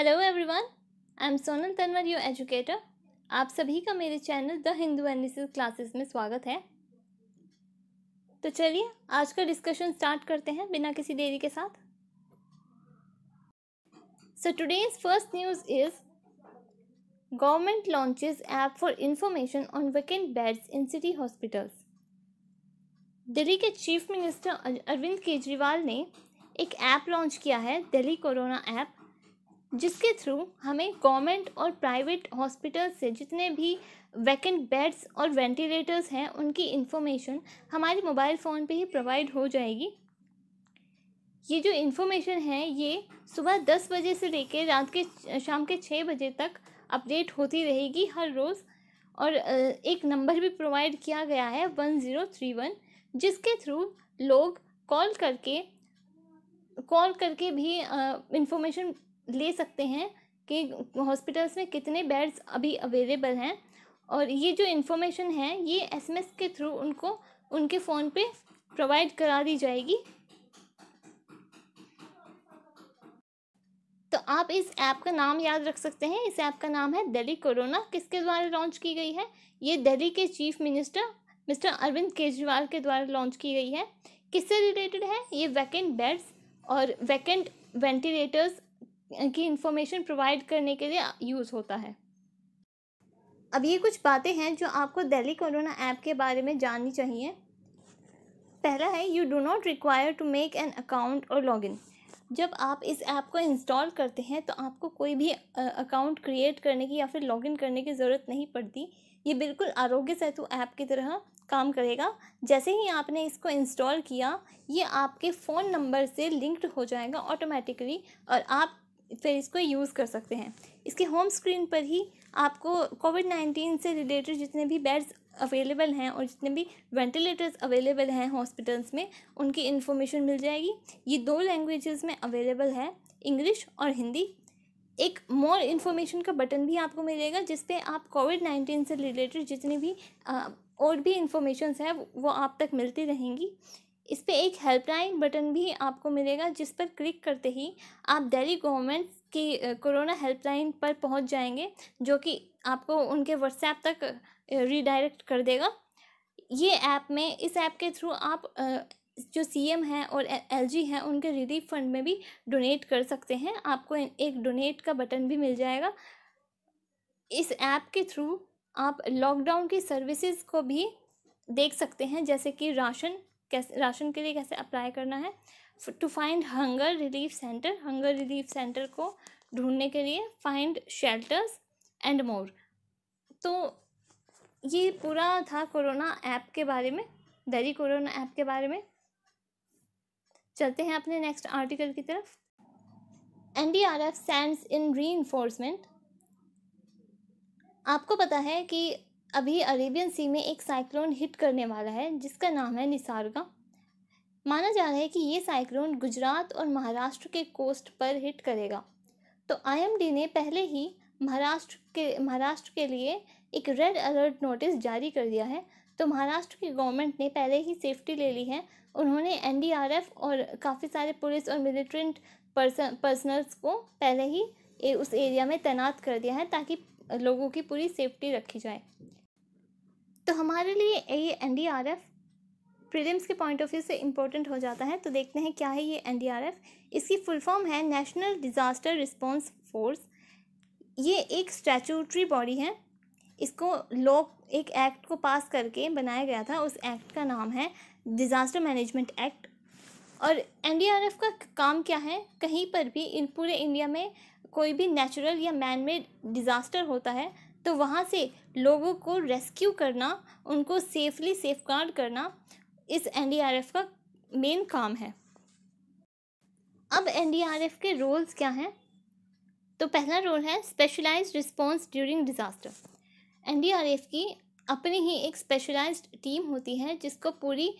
Hello everyone I am Sonam Tanwar your educator आप सभी का मेरे channel the Hindu analysis classes में स्वागत है तो चलिए आज का डिस्कशन स्टार्ट करते हैं बिना किसी देरी के साथ so today's first news is government launches app for information on vacant beds in city hospitals Delhi के चीफ मिनिस्टर अरविंद केजरीवाल ने एक ऐप लॉन्च किया है दिल्ली कोरोना ऐप जिसके थ्रू हमें गवर्नमेंट और प्राइवेट हॉस्पिटल से जितने भी वैकेंट बेड्स और वेंटिलेटर्स हैं उनकी इन्फॉर्मेशन हमारे मोबाइल फ़ोन पे ही प्रोवाइड हो जाएगी ये जो इन्फॉर्मेशन है ये सुबह दस बजे से लेकर रात के शाम के छः बजे तक अपडेट होती रहेगी हर रोज़ और एक नंबर भी प्रोवाइड किया गया है वन ज़ीरो थ्री वन जिसके थ्रू लोग कॉल करके कॉल करके भी इन्फॉर्मेशन ले सकते हैं कि हॉस्पिटल्स में कितने बेड्स अभी अवेलेबल हैं और ये जो इन्फॉर्मेशन है ये एसएमएस के थ्रू उनको उनके फ़ोन पे प्रोवाइड करा दी जाएगी तो आप इस ऐप का नाम याद रख सकते हैं इस ऐप का नाम है दिल्ली कोरोना किसके द्वारा लॉन्च की गई है ये दिल्ली के chief minister mister Arvind Kejriwal के द्वारा लॉन्च की गई है किससे रिलेटेड है ये वैकेंट बेड्स और वैकेंट वेंटिलेटर्स की इन्फॉर्मेशन प्रोवाइड करने के लिए यूज़ होता है अब ये कुछ बातें हैं जो आपको दिल्ली कोरोना ऐप के बारे में जाननी चाहिए पहला है you do not require to make an account और लॉगिन जब आप इस ऐप को इंस्टॉल करते हैं तो आपको कोई भी अकाउंट क्रिएट करने की या फिर लॉगिन करने की ज़रूरत नहीं पड़ती ये बिल्कुल आरोग्य सेतु ऐप की तरह काम करेगा जैसे ही आपने इसको इंस्टॉल किया ये आपके फ़ोन नंबर से लिंक्ड हो जाएगा ऑटोमेटिकली और आप फिर इसको यूज़ कर सकते हैं इसके होम स्क्रीन पर ही आपको कोविड नाइन्टीन से रिलेटेड जितने भी बेड्स अवेलेबल हैं और जितने भी वेंटिलेटर्स अवेलेबल हैं हॉस्पिटल्स में उनकी इन्फॉर्मेशन मिल जाएगी ये दो लैंग्वेजेस में अवेलेबल है इंग्लिश और हिंदी एक मोर इन्फॉर्मेशन का बटन भी आपको मिलेगा जिस पे आप कोविड नाइन्टीन से रिलेटेड जितनी भी आ, और भी इन्फॉर्मेशन है वो आप तक मिलती रहेंगी इस पर एक हेल्पलाइन बटन भी आपको मिलेगा जिस पर क्लिक करते ही आप दिल्ली गवर्नमेंट की कोरोना हेल्पलाइन पर पहुंच जाएंगे जो कि आपको उनके व्हाट्सएप तक रिडायरेक्ट कर देगा ये ऐप में इस ऐप के थ्रू आप जो सीएम हैं और एलजी हैं उनके रिलीफ फंड में भी डोनेट कर सकते हैं आपको एक डोनेट का बटन भी मिल जाएगा इस ऐप के थ्रू आप लॉकडाउन की सर्विसेज को भी देख सकते हैं जैसे कि राशन कैसे राशन के लिए कैसे अप्लाई करना है to find hunger relief centre hunger relief centre को ढूंढने के लिए फाइंड शेल्टर्स एंड मोर तो ये पूरा था कोरोना ऐप के बारे में दरी कोरोना ऐप के बारे में चलते हैं अपने नेक्स्ट आर्टिकल की तरफ N D R F sends in री आपको पता है कि अभी अरेबियन सी में एक साइक्लोन हिट करने वाला है जिसका नाम है निसारगा माना जा रहा है कि ये साइक्लोन गुजरात और महाराष्ट्र के कोस्ट पर हिट करेगा तो आईएमडी ने पहले ही महाराष्ट्र के महाराष्ट्र के लिए एक रेड अलर्ट नोटिस जारी कर दिया है तो महाराष्ट्र की गवर्नमेंट ने पहले ही सेफ्टी ले ली है उन्होंने एन और काफ़ी सारे पुलिस और मिलिट्रेंट पर्सन पर्सनल्स को पहले ही ए, उस एरिया में तैनात कर दिया है ताकि लोगों की पूरी सेफ्टी रखी जाए तो हमारे लिए ये N D R F prelims के पॉइंट ऑफ व्यू से इम्पोर्टेंट हो जाता है तो देखते हैं क्या है ये एन डी आर एफ़ इसकी फुल फॉर्म है नेशनल डिज़ास्टर रिस्पॉन्स फोर्स ये एक स्टैचूटरी बॉडी है इसको लोग एक एक्ट को पास करके बनाया गया था उस एक्ट का नाम है डिज़ास्टर मैनेजमेंट एक्ट और एन डी आर एफ का काम क्या है कहीं पर भी इन पूरे इंडिया में कोई भी नेचुरल या मैन मेड डिज़ास्टर होता है तो वहाँ से लोगों को रेस्क्यू करना उनको सेफली सेफ गार्ड करना इस एन का मेन काम है अब एन के रोल्स क्या हैं तो पहला रोल है स्पेशलाइज्ड रिस्पांस ड्यूरिंग डिज़ास्टर एन की अपनी ही एक स्पेशलाइज्ड टीम होती है जिसको पूरी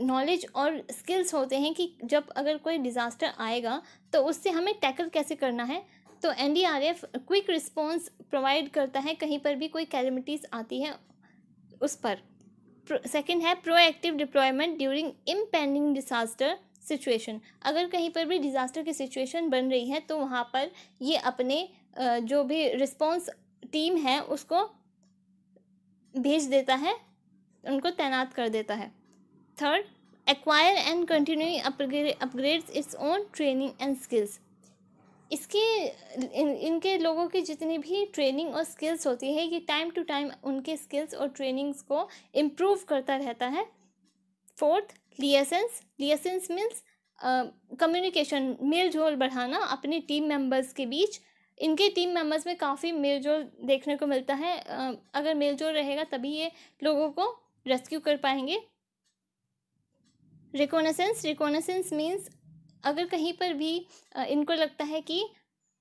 नॉलेज और स्किल्स होते हैं कि जब अगर कोई डिज़ास्टर आएगा तो उससे हमें टैकल कैसे करना है तो एनडीआरएफ क्विक रिस्पॉन्स प्रोवाइड करता है कहीं पर भी कोई कैलमिटीज़ आती है उस पर सेकंड है proactive deployment during impending disaster situation अगर कहीं पर भी डिज़ास्टर की सिचुएशन बन रही है तो वहाँ पर ये अपने जो भी रिस्पॉन्स टीम है उसको भेज देता है उनको तैनात कर देता है third acquire and continue upgrade its own training and skills इसके इन, इनके लोगों की जितनी भी ट्रेनिंग और स्किल्स होती है ये टाइम टू टाइम उनके स्किल्स और ट्रेनिंग्स को इम्प्रूव करता रहता है fourth liaison liaison means communication मेल जोल बढ़ाना अपने टीम मेंबर्स के बीच इनके टीम मेंबर्स में काफ़ी मेल जोल देखने को मिलता है uh, अगर मेल जोल रहेगा तभी ये लोगों को रेस्क्यू कर पाएंगे रिकोनेसेंस रिकोनेसेंस मीन्स अगर कहीं पर भी इनको लगता है कि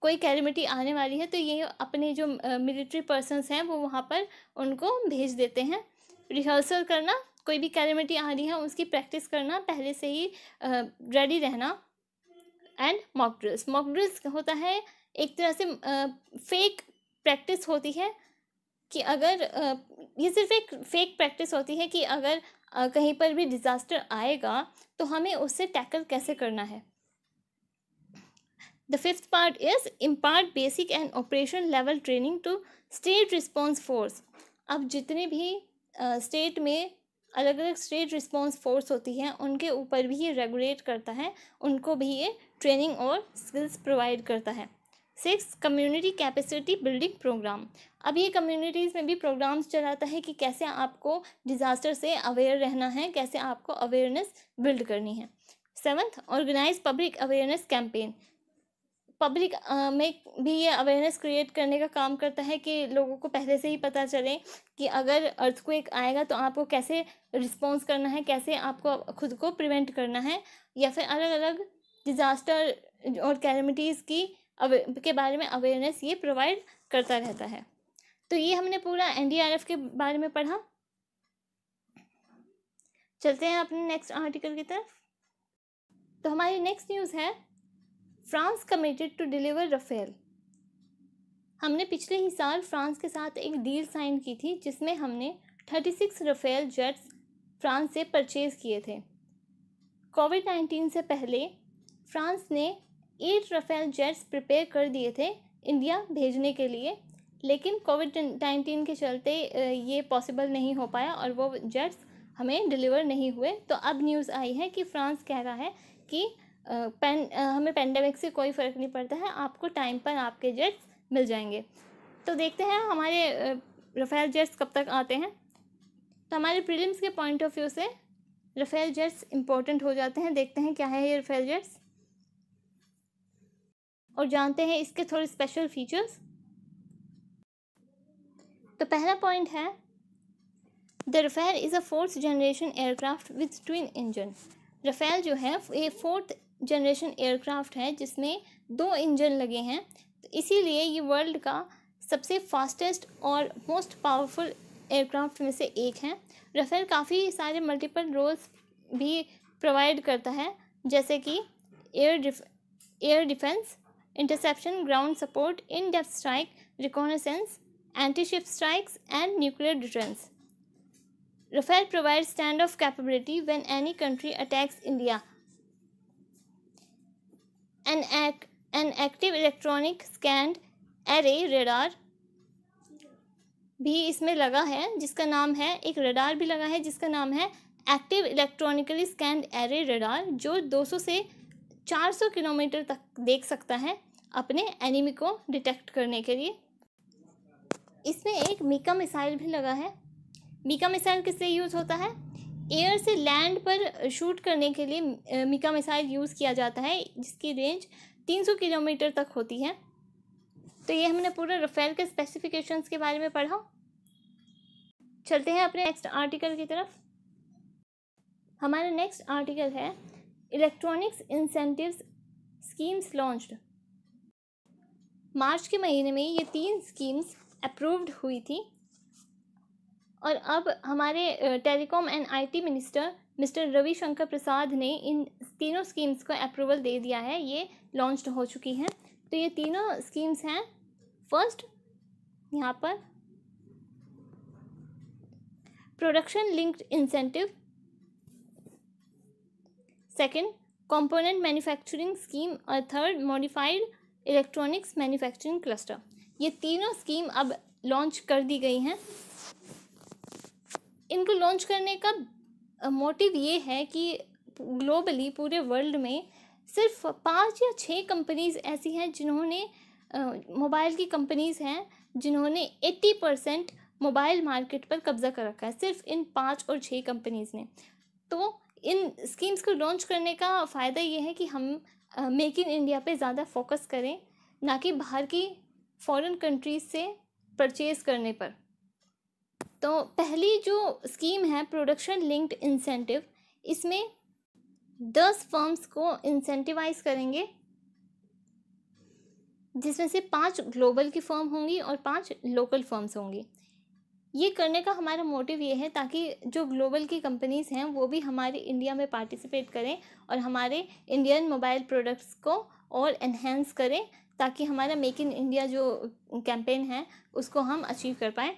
कोई कैलमिटी आने वाली है तो ये अपने जो मिलिट्री पर्सनस हैं वो वहाँ पर उनको भेज देते हैं रिहर्सल करना कोई भी कैलमिटी आ रही है उसकी प्रैक्टिस करना पहले से ही रेडी रहना and mock drills mock drills होता है एक तरह से फेक प्रैक्टिस होती है कि अगर ये सिर्फ एक फेक प्रैक्टिस होती है कि अगर कहीं पर भी डिज़ास्टर आएगा तो हमें उससे टैकल कैसे करना है The fifth part is impart basic and operation level training to state response force. अब जितने भी स्टेट uh, में अलग अलग स्टेट रिस्पॉन्स फोर्स होती हैं उनके ऊपर भी ये रेगुलेट करता है उनको भी ये ट्रेनिंग और स्किल्स प्रोवाइड करता है six community capacity building programme अब ये कम्युनिटीज़ में भी प्रोग्राम्स चलाता है कि कैसे आपको डिज़ास्टर से अवेयर रहना है कैसे आपको अवेयरनेस बिल्ड करनी है seventh organise public awareness campaign public में भी ये अवेयरनेस क्रिएट करने का काम करता है कि लोगों को पहले से ही पता चले कि अगर अर्थ को एक आएगा तो आपको कैसे रिस्पॉन्स करना है कैसे आपको खुद को प्रिवेंट करना है या फिर अलग अलग डिज़ास्टर और कैलमिटीज़ की के बारे में अवेयरनेस ये प्रोवाइड करता रहता है तो ये हमने पूरा एन के बारे में पढ़ा चलते हैं अपने नेक्स्ट आर्टिकल की तरफ तो हमारी नेक्स्ट न्यूज़ है France committed to deliver Rafale हमने पिछले ही साल फ्रांस के साथ एक डील साइन की थी जिसमें हमने thirty six Rafale jets France से परचेज़ किए थे कोविड नाइन्टीन से पहले फ्रांस ने एट रफेल जेट्स प्रिपेयर कर दिए थे इंडिया भेजने के लिए लेकिन कोविड नाइन्टीन के चलते ये पॉसिबल नहीं हो पाया और वो जेट्स हमें डिलीवर नहीं हुए तो अब न्यूज़ आई है कि फ्रांस कह रहा है कि पेन हमें पेंडेमिक से कोई फ़र्क नहीं पड़ता है आपको टाइम पर आपके जेट्स मिल जाएंगे तो देखते हैं हमारे रफ़ेल जेट्स कब तक आते हैं तो हमारे प्रीलिम्स के पॉइंट ऑफ व्यू से रफ़ेल जेट्स इंपॉर्टेंट हो जाते हैं देखते हैं क्या है ये रफ़ेल जेट्स और जानते हैं इसके थोड़े स्पेशल फीचर्स तो पहला पॉइंट है the Rafale is a fourth generation aircraft with twin engine Rafale जो है ये फोर्थ जनरेशन एयरक्राफ्ट है जिसमें दो इंजन लगे हैं तो इसीलिए ये वर्ल्ड का सबसे फास्टेस्ट और मोस्ट पावरफुल एयरक्राफ्ट में से एक है रफेल काफ़ी सारे मल्टीपल रोल्स भी प्रोवाइड करता है जैसे कि air def air defence interception ground support in depth strike reconnaissance anti ship strikes and nuclear defence Rafale provide stand off capability when any country attacks India an, ac an active electronic scanned array radar भी इसमें लगा है जिसका नाम है एक radar भी लगा है जिसका नाम है active electronically scanned array radar जो 200 से 400 किलोमीटर तक देख सकता है अपने एनिमी को डिटेक्ट करने के लिए इसमें एक मीका मिसाइल भी लगा है मीका मिसाइल किससे यूज़ होता है एयर से लैंड पर शूट करने के लिए मिका मिसाइल यूज़ किया जाता है जिसकी रेंज 300 किलोमीटर तक होती है तो ये हमने पूरा रफेल के स्पेसिफिकेशंस के बारे में पढ़ा चलते हैं अपने नेक्स्ट आर्टिकल की तरफ हमारा नेक्स्ट आर्टिकल है electronics incentive schemes launched March के महीने में ये तीन स्कीम्स अप्रूव्ड हुई थी और अब हमारे telecom and IT minister mister Ravishankar Prasad ने इन तीनों स्कीम्स को अप्रूवल दे दिया है ये लॉन्च हो चुकी हैं तो ये तीनों स्कीम्स हैं फर्स्ट यहाँ पर production linked incentive second component manufacturing scheme और third modified electronics manufacturing cluster ये तीनों स्कीम अब लॉन्च कर दी गई हैं इनको लॉन्च करने का मोटिव ये है कि ग्लोबली पूरे वर्ल्ड में सिर्फ पाँच या छः कंपनीज़ ऐसी हैं जिन्होंने मोबाइल की कंपनीज़ हैं जिन्होंने एट्टी परसेंट मोबाइल मार्केट पर कब्ज़ा कर रखा है सिर्फ इन पाँच और छः कंपनीज़ ने तो इन स्कीम्स को लॉन्च करने का फ़ायदा ये है कि हम मेक इन इंडिया पे ज़्यादा फोकस करें ना कि बाहर की फ़ॉरेन कंट्रीज़ से परचेज़ करने पर तो पहली जो स्कीम है प्रोडक्शन लिंक्ड इंसेंटिव इसमें दस फर्म्स को इंसेंटिवाइज करेंगे जिसमें से पांच ग्लोबल की फर्म होंगी और पांच लोकल फर्म्स होंगी ये करने का हमारा मोटिव ये है ताकि जो ग्लोबल की कंपनीज़ हैं वो भी हमारे इंडिया में पार्टिसिपेट करें और हमारे इंडियन मोबाइल प्रोडक्ट्स को और इन्हेंस करें ताकि हमारा मेक इन इंडिया जो कैंपेन है उसको हम अचीव कर पाएँ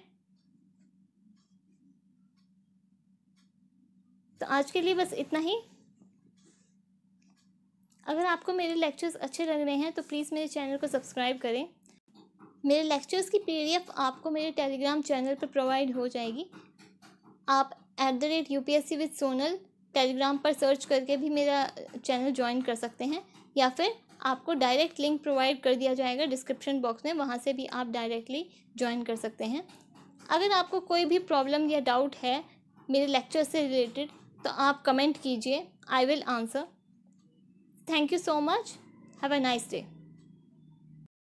तो आज के लिए बस इतना ही अगर आपको मेरे लेक्चर्स अच्छे लग रहे हैं तो प्लीज़ मेरे चैनल को सब्सक्राइब करें मेरे लेक्चर्स की पीडीएफ आपको मेरे टेलीग्राम चैनल पर प्रोवाइड हो जाएगी आप at the rate U P S C with Sonal Telegram पर सर्च करके भी मेरा चैनल ज्वाइन कर सकते हैं या फिर आपको डायरेक्ट लिंक प्रोवाइड कर दिया जाएगा डिस्क्रिप्शन बॉक्स में वहाँ से भी आप डायरेक्टली ज्वाइन कर सकते हैं अगर आपको कोई भी प्रॉब्लम या डाउट है मेरे लेक्चर से रिलेटेड तो आप कमेंट कीजिए I will answer thank you so much have a nice day